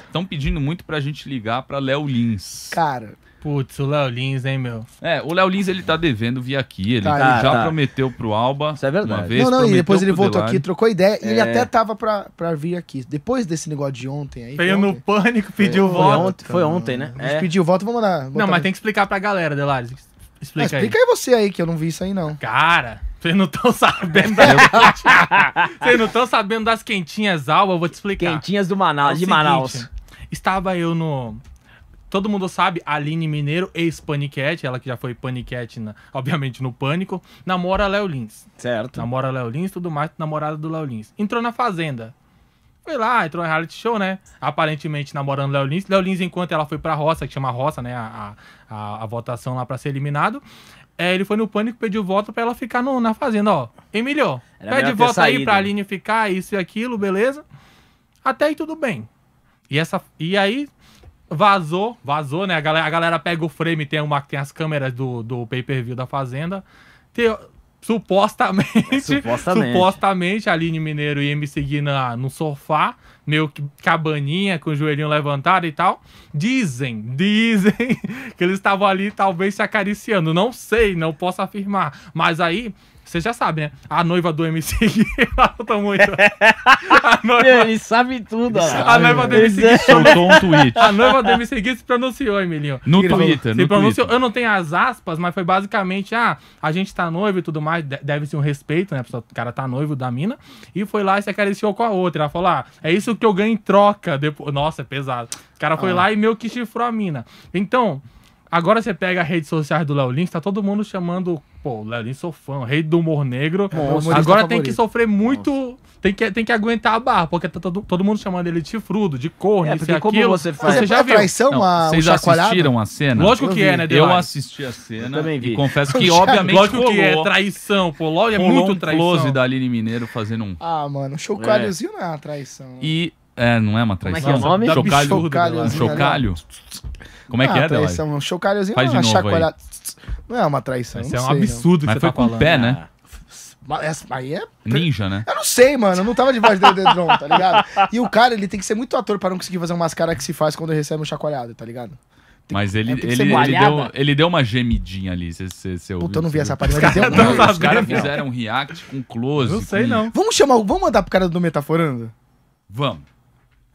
Estão pedindo muito pra gente ligar pra Léo Lins. Cara. Putz, o Léo Lins, hein, meu? É, o Léo Lins ele tá devendo vir aqui. Ele Tá, já tá. prometeu pro Alba. Isso é verdade. Uma vez, não, não, e depois ele voltou Delari. aqui, trocou ideia, e ele é. até tava pra, pra vir aqui. Depois desse negócio de ontem aí. Veio no pânico, pediu Foi voto. ontem, foi ontem, né? A gente É. pediu voto, vamos mandar. Não, mas tem que explicar pra galera, Delares. Ah, Explica, explica aí você aí, que eu não vi isso aí, não. Cara, vocês não estão sabendo. Vocês não estão sabendo das quentinhas alba, eu vou te explicar. Quentinhas do Manaus, é de Manaus. estava eu no Todo mundo sabe, Aline Mineiro, ex-Paniquete, ela que já foi Paniquete, na, obviamente, no Pânico, namora Léo Lins. Certo. Namora Léo Lins tudo mais, namorada do Léo Lins. Entrou na Fazenda. Foi lá, entrou em reality show, né? Aparentemente namorando Léo Lins. Léo Lins, enquanto ela foi pra roça, que chama roça, né? A, a, a, a votação lá pra ser eliminado. É, ele foi no pânico, pediu voto para ela ficar no, na fazenda, ó. Emílio, Era pede voto saído, aí pra né? Aline ficar, isso e aquilo, beleza? Até aí tudo bem. E, essa, e aí vazou, vazou, né? A galera, a galera pega o frame, tem, uma, tem as câmeras do, do pay-per-view da fazenda. Tem, supostamente, é, supostamente, supostamente, Aline Mineiro ia me seguir no sofá, meio que cabaninha, com o joelhinho levantado e tal. Dizem, dizem que eles estavam ali talvez se acariciando. Não sei, não posso afirmar. Mas aí vocês já sabem, né? A noiva do MC Gui, ela muito. A noiva... Ele sabe tudo, ó. A noiva do MC Gui. Soltou um tweet. A noiva do MC Gui se pronunciou, Emilinho. No Twitter, se no pronunciou. Twitter. Eu não tenho as aspas, mas foi basicamente, ah, a gente tá noivo e tudo mais, deve ser um respeito, né? O cara tá noivo da mina. E foi lá e se acariciou com a outra. Ela falou, ah, é isso isso que eu ganho em troca. Depois... Nossa, é pesado. O cara foi ah. lá e meio que chifrou a mina. Então, agora você pega as redes sociais do Léo Lins, tá todo mundo chamando pô, Léo Lins sou fã, rei do humor negro. É agora tem que sofrer muito. Tem que, tem que aguentar a barra, porque tá todo, todo mundo chamando ele de chifrudo, de corno, é, isso e você faz? Você já é viu? Traição não, vocês um assistiram a cena? Lógico que é, né, Delay? Eu assisti a cena eu também vi. e confesso que, obviamente, Lógico que é traição, pô. Lógico, é muito um traição. close da Aline Mineiro fazendo um... Ah, mano, chocalhozinho é. não é uma traição. Né? E... É, não é uma traição. Como é que é o nome? Chocalho. Chocalhozinho. Chocalho. Né? Como é que ah, é, Delay? Traição, um chocalhozinho. Faz é de novo chacoalhada. Não é uma traição. Isso é um sei, absurdo que Mas você foi tá com falando. o pé, né? né? essa- aí é. Ninja, né? Eu não sei, mano. Eu não tava debaixo do dedrão, tá ligado? E o cara, ele tem que ser muito ator pra não conseguir fazer umas caras que se faz quando recebe um chacoalhado, tá ligado? Mas ele, ele, ele, deu, ele deu uma gemidinha ali. Puta, eu não vi essa parte. os caras não. fizeram um react com close. Não sei, com- não. Vamos chamar, vamos mandar pro cara do Metaforando? Vamos.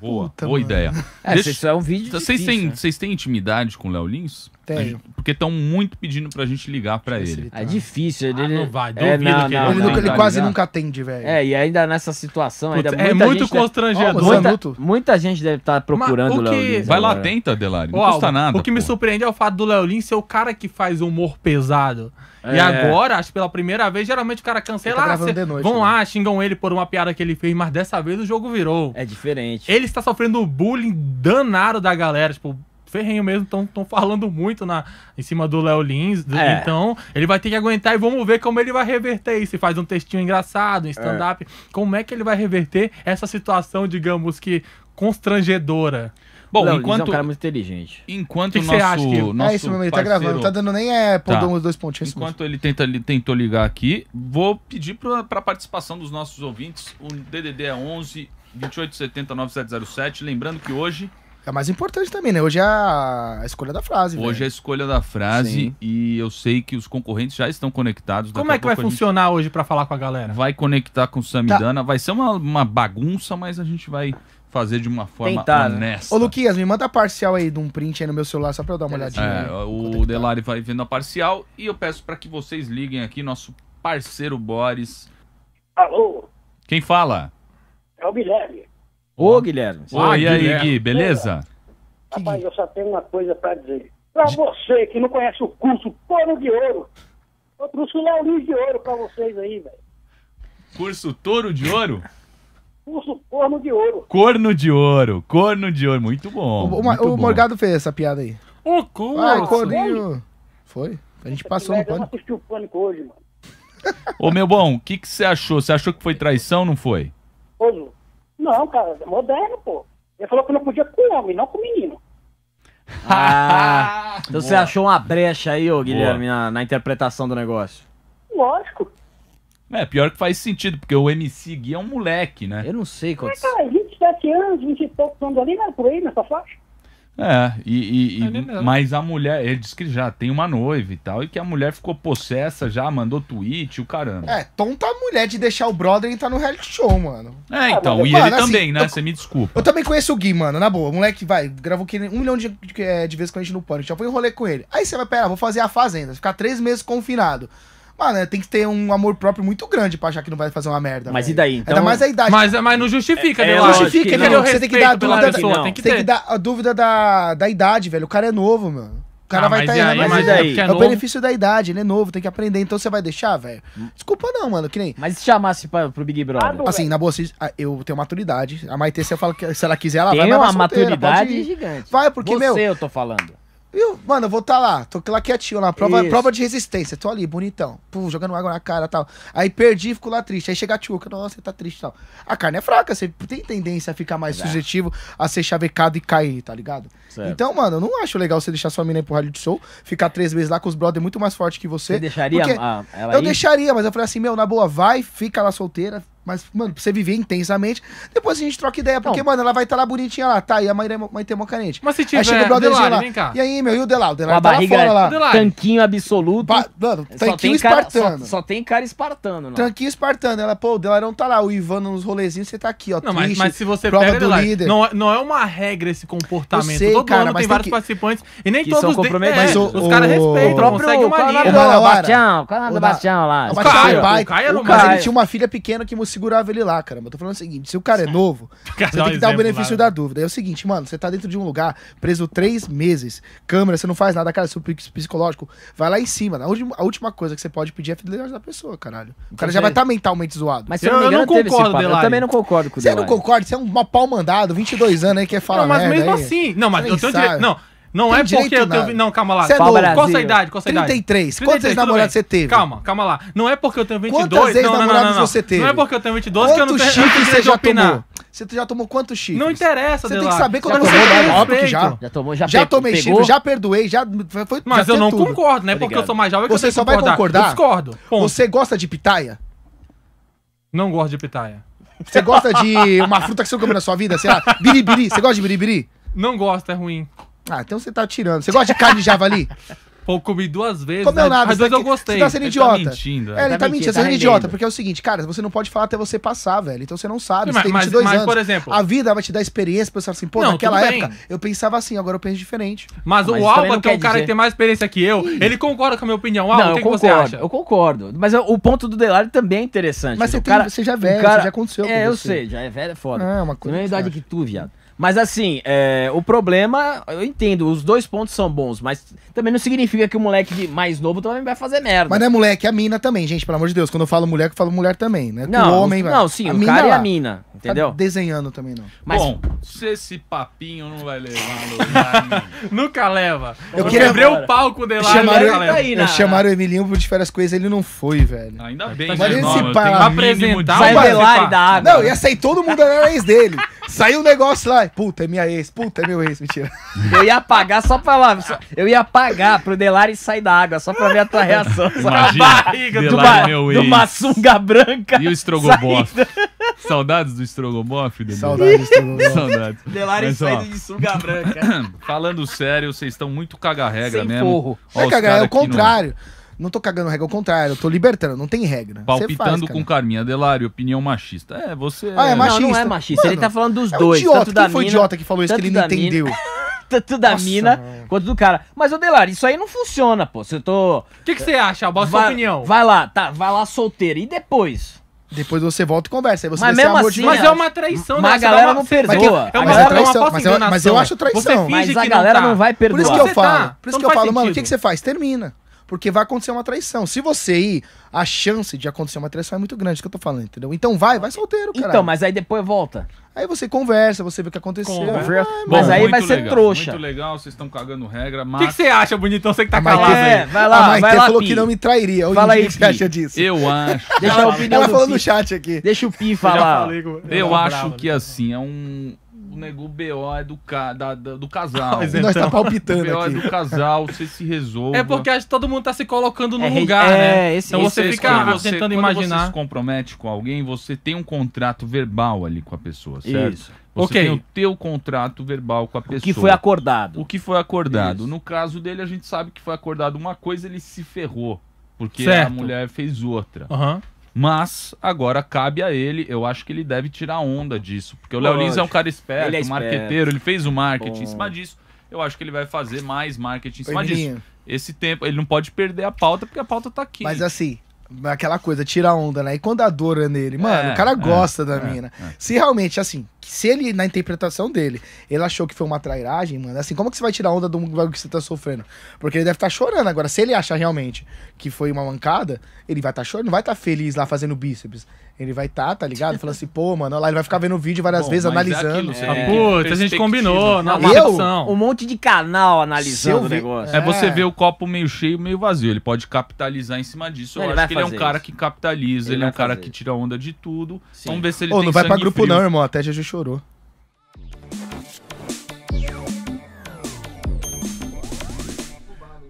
Boa, Puta, boa mano. ideia. É, Deixa- isso é um vídeo. Vocês têm, né? vocês têm intimidade com o Léo Lins? Tenho. Porque estão muito pedindo pra gente ligar pra ele. É difícil. Ele... Ah, não vai, é, duvido é, não, que não, ele, não, tá ele quase nunca atende, velho. É, e ainda nessa situação... Ainda é muito constrangedor. Deve... Muita, muita, gente deve estar tá procurando Mas, o Léo Lins Vai agora. lá, tenta, Delari. Não custa nada. O que pô. me surpreende é o fato do Léo Lins ser o cara que faz humor pesado. É. E agora, acho que pela primeira vez, geralmente o cara cancela. Tá ah, cê, noite, vão né? lá, xingam ele por uma piada que ele fez, mas dessa vez o jogo virou. É diferente. Ele está sofrendo bullying danado da galera. Tipo, ferrenho mesmo, estão falando muito na, em cima do Léo Lins. é. Então, ele vai ter que aguentar e vamos ver como ele vai reverter isso. Se faz um textinho engraçado, um stand-up. É. Como é que ele vai reverter essa situação, digamos que constrangedora? Bom, Léo enquanto. Lins é um cara muito inteligente. Enquanto o nosso, acha que... nosso. É isso mesmo, ele tá gravando, não tá dando nem é tá. uns dois pontinhos. É enquanto ele, tenta, ele tentou ligar aqui, vou pedir pra, pra participação dos nossos ouvintes. O DDD é 11 2870 9707. Lembrando que hoje é mais importante também, né? Hoje é a, escolha da frase. Hoje é a escolha da frase Sim. e eu sei que os concorrentes já estão conectados. Como é que vai funcionar gente... hoje para falar com a galera? Vai conectar com o Samidana, tá. vai ser uma, uma bagunça, mas a gente vai fazer de uma forma Tentar, né? honesta. Né? Ô, Luquinhas, me manda a parcial aí de um print aí no meu celular só pra eu dar uma olhadinha. É, o Delari vai vendo a parcial e eu peço para que vocês liguem aqui nosso parceiro Boris. Alô? Quem fala? É o Guilherme. Ô, Guilherme. Ô, ah, e aí, Gui, beleza? É. Rapaz, eu só tenho uma coisa pra dizer. Pra você que não conhece o curso Pano de Ouro, eu trouxe o Leonis de Ouro pra vocês aí, velho. Curso Touro de Ouro? Curso Corno de Ouro. Corno de Ouro, corno de ouro, muito bom. O, muito o bom. Morgado fez essa piada aí. Ô, corno! Ai, corninho. Foi? A gente passou no é pânico. Eu assisti o pânico hoje, mano. Ô, meu bom, o que você achou? Você achou que foi traição, não foi? Foi, não, cara, é moderno, pô. Ele falou que não podia com homem, não com menino. Ah, então Boa. você achou uma brecha aí, ô Guilherme, na, na, interpretação do negócio? Lógico. É, pior que faz sentido, porque o MC Gui é um moleque, né? Eu não sei é, quantos... É, cara, 27 anos, 20 e poucos anos ali, né? Por aí, nessa né, faixa. É, e, e, e mas a mulher, ele disse que já tem uma noiva e tal, e que a mulher ficou possessa já, mandou tweet, o caramba. É, tonta a mulher de deixar o brother entrar no reality show, mano. É, então, ah, e mano, ele assim, também, né? Você me desculpa. Eu também conheço o Gui, mano, na boa. moleque vai, gravou que um milhão de, de, é, de vezes com a gente no pânico, já foi um rolê com ele. Aí você vai, pera, vou fazer a fazenda, ficar três meses confinado. Mano, é, tem que ter um amor próprio muito grande pra achar que não vai fazer uma merda. Mas velho. e daí? Então... Ainda mais a idade. Mas, mas não justifica, é, né? Não é justifica, não. Você tem que dar a dúvida, pessoa, da, tem que, tem que dar a dúvida da, da idade, velho. O cara é novo, mano. O cara ah, vai estar tá errando. Mas, mas daí? É, é, o benefício da idade, ele é novo, tem que aprender. Então você vai deixar, velho? Hum. Desculpa não, mano, que nem... Mas se chamasse pra, pro Big Brother? Ah, assim, na boa, se, ah, eu tenho maturidade. A Maite, se, eu falo que, se ela quiser, ela tem vai. Tem uma solteira, maturidade gigante. Vai, porque, você, meu... Você, eu tô falando. Eu, mano, eu vou estar tá lá, tô lá quietinho lá, prova, prova de resistência, tô ali, bonitão, pum, jogando água na cara tal. Aí perdi, fico lá triste. Aí chega a tchuca, nossa, você tá triste tal. A carne é fraca, você tem tendência a ficar mais Exato. É. subjetivo, a ser chavecado e cair, tá ligado? Certo. Então, mano, eu não acho legal você deixar sua mina ir pro rally de show, ficar três meses lá com os brother muito mais forte que você. Você deixaria a, ela Eu ir? deixaria, mas eu falei assim, meu, na boa, vai, fica lá solteira, mas, mano, pra você viver intensamente. Depois a gente troca ideia, porque, não. mano, ela vai estar tá lá bonitinha lá, tá? E a mãe, é mãe tem uma carente. Mas se tiver, aí chega o brotherzinho Delari, lá. Vem cá. E aí, meu, e o Delal? O Delal tá lá fora lá. Delari. Tanquinho absoluto. Ba mano, tanquinho espartano. Cara, só, só, tem cara espartano, né? Tanquinho espartano. Ela, pô, o Delarão tá lá, o Ivan nos rolezinhos, você tá aqui, ó. Não, triste, mas, mas se você prova pega, do Delari, líder. Não, é, não é uma regra esse comportamento. Eu sei, Todo cara, ano tem vários que... participantes e nem todos são Mas é, os caras respeitam, o próprio Bastião, O é o Bastião lá? O Caio, mas ele tinha uma filha pequena que segurava ele lá, cara, Eu tô falando o seguinte: se o cara é novo, você tem que dar o benefício lá, né? da dúvida. É o seguinte, mano, você tá dentro de um lugar preso três meses, câmera, você não faz nada, cara, seu psicológico vai lá em cima. A última, a última coisa que você pode pedir é a fidelidade da pessoa, caralho. O cara já vai estar tá mentalmente zoado. Mas se eu, não, engano, não concordo, teve Eu também não concordo com o Você não concorda? Você é um pau mandado, 22 anos aí, quer falar não, mas merda, mesmo aí. assim. Não, mas eu tenho direito. Não não tem é porque eu tenho. Não, calma lá. Você é Qual a sua idade? Qual a sua 33. idade? 33. Quantas namoradas você teve? Calma, calma lá. Não é porque eu tenho 22. Quantas não, não, não, não, você teve? Não é porque eu tenho 22 quanto que eu não tenho. Quantos você já opinar. tomou? Você já tomou quantos chifres? Não interessa, Você tem que saber é quando você tomou, tá. óbvio que já. Já tomou, já Já tomei chifre, já perdoei, já foi Mas eu não concordo, né? Tá porque eu sou mais jovem que Você só vai concordar? discordo. Você gosta de pitaia? Não gosto de pitaia. Você gosta de uma fruta que você come na sua vida? Sei lá, biribiri. Você gosta de biribiri? Não gosto, é ruim. Ah, então você tá tirando. Você gosta de carne de javali? Pô, comi duas vezes. Comeu né? nada. Mas duas tá, eu gostei. Você tá sendo tá idiota. Ele tá mentindo. É, é, ele tá, tá mentindo, Você tá, tá sendo idiota. Porque é o seguinte, cara, você não pode falar até você passar, velho. Então você não sabe. você mas, tem 22 mas, mas, anos. por exemplo... A vida vai te dar experiência pra assim, pô, não, naquela época eu pensava assim, agora eu penso diferente. Mas, mas o Alba, que é o cara dizer. que tem mais experiência que eu, Ih. ele concorda com a minha opinião. Alba, o que, eu concordo, você acha? Eu concordo. Mas o ponto do Delário também é interessante. Mas você, você já é velho, já aconteceu É, eu sei. Já é velho é foda. É, uma é coisa... Na idade que tu, viado. Mas assim, é, o problema, eu entendo, os dois pontos são bons, mas também não significa que o moleque mais novo também vai fazer merda. Mas não é moleque, é a mina também, gente, pelo amor de Deus. Quando eu falo mulher, eu falo mulher também, né? Não, o homem, não, sim, a o mina cara lá. e a mina, tá entendeu? Tá desenhando também não. Mas... Bom, se esse papinho não vai levar Nunca leva. Eu, eu abrir o palco dele lá, chamaram, eu, tá aí, eu na... chamaram o Emilinho por diferentes coisas, ele não foi, velho. Ainda bem, né, Mas esse Pra apresentar o da água. Não, e né? aceitou todo mundo na nariz dele. Saiu um negócio lá. Puta, é minha ex. Puta, é meu ex. Mentira. Eu ia apagar só pra lá. eu ia apagar pro Delari sair da água, só pra ver a tua reação. Imagina, a barriga Delari, do, uma sunga branca. E o estrogobofe. Saudades do estrogobofe, Delari? Saudades do estrogobofe. Saudades. Delari Mas, saindo de sunga branca. Falando sério, vocês estão muito caga-regra mesmo. Forro. Ó, é, caga, é o contrário. Não tô cagando regra ao é contrário, eu tô libertando, não tem regra. Palpitando faz, com Carminha Delário, opinião machista. É, você. Ah, é, é- machista. Não, não é machista. Mano, ele tá falando dos é dois. Idiota, tanto da foi mina, idiota que falou isso que ele não entendeu? tanto da Nossa, mina mano. quanto do cara. Mas, ô isso aí não funciona, pô. Você tô. O que, você acha? a sua opinião. Vai lá, tá, vai lá solteiro. E depois? Depois você volta e conversa. Aí você mas mesmo assim, mas é uma traição, Mas a galera não perdoa. É uma, mas é traição, mas, eu, mas eu acho traição. Você mas a galera não, tá. não, vai perdoar. Por isso que eu falo. Tá. Por isso então que eu falo, sentido. mano, o que, que você faz? Termina. Porque vai acontecer uma traição. Se você ir, a chance de acontecer uma traição é muito grande, é isso que eu tô falando, entendeu? Então vai, vai solteiro, cara. Então, mas aí depois volta. Aí você conversa, você vê o que aconteceu. Conver... Ah, mas Bom, aí vai ser legal, trouxa. Muito legal, vocês estão cagando regra. O mas... que, que, você acha, bonitão? Você que tá calado. É, vai lá, a Maite vai lá, falou Pi. que não me trairia. Fala aí, que você acha disso? Eu acho. Deixa a opinião Ela falou no chat aqui. Deixa o Pi falar. Eu, eu, acho que né? assim, é um o nego BO é do, ca, da, da, do casal. Mas então, Nós tá palpitando. O BO é aqui. é do casal, você se resolve. É porque todo mundo tá se colocando no é, lugar, é, né? Esse, então é você fica você, tentando imaginar. Quando você se compromete com alguém, você tem um contrato verbal ali com a pessoa, certo? Isso. Você okay. tem o teu contrato verbal com a pessoa. O que foi acordado. O que foi acordado. Isso. No caso dele, a gente sabe que foi acordado uma coisa, ele se ferrou. Porque certo. a mulher fez outra. Uhum. Mas agora cabe a ele, eu acho que ele deve tirar onda disso. Porque o Léo Lins é um cara esperto, ele é esperto. marqueteiro, ele fez o marketing Bom. em cima disso. Eu acho que ele vai fazer mais marketing em cima disso. Esse tempo, ele não pode perder a pauta, porque a pauta tá aqui. Mas assim, aquela coisa, tira onda, né? E quando a dor é nele, mano, é, o cara é, gosta é, da é, mina. É. Se realmente, assim, se ele, na interpretação dele, ele achou que foi uma trairagem, mano, assim, como que você vai tirar onda do bagulho que você tá sofrendo? Porque ele deve estar tá chorando agora. Se ele achar realmente que foi uma mancada, ele vai estar tá chorando, não vai estar tá feliz lá fazendo bíceps. Ele vai estar, tá, tá ligado? Falando assim, pô, mano, lá ele vai ficar vendo o vídeo várias Bom, vezes, analisando. É, é, Puta, a gente combinou, na né? eu, Um monte de canal analisando vi, o negócio. É, é, você ver o copo meio cheio, meio vazio. Ele pode capitalizar em cima disso. eu acho que ele é um cara isso. que capitaliza, ele, ele é um cara fazer. que tira onda de tudo. Sim. Vamos ver se ele Ô, tem não vai pra grupo frio. não, irmão. Até já chorou.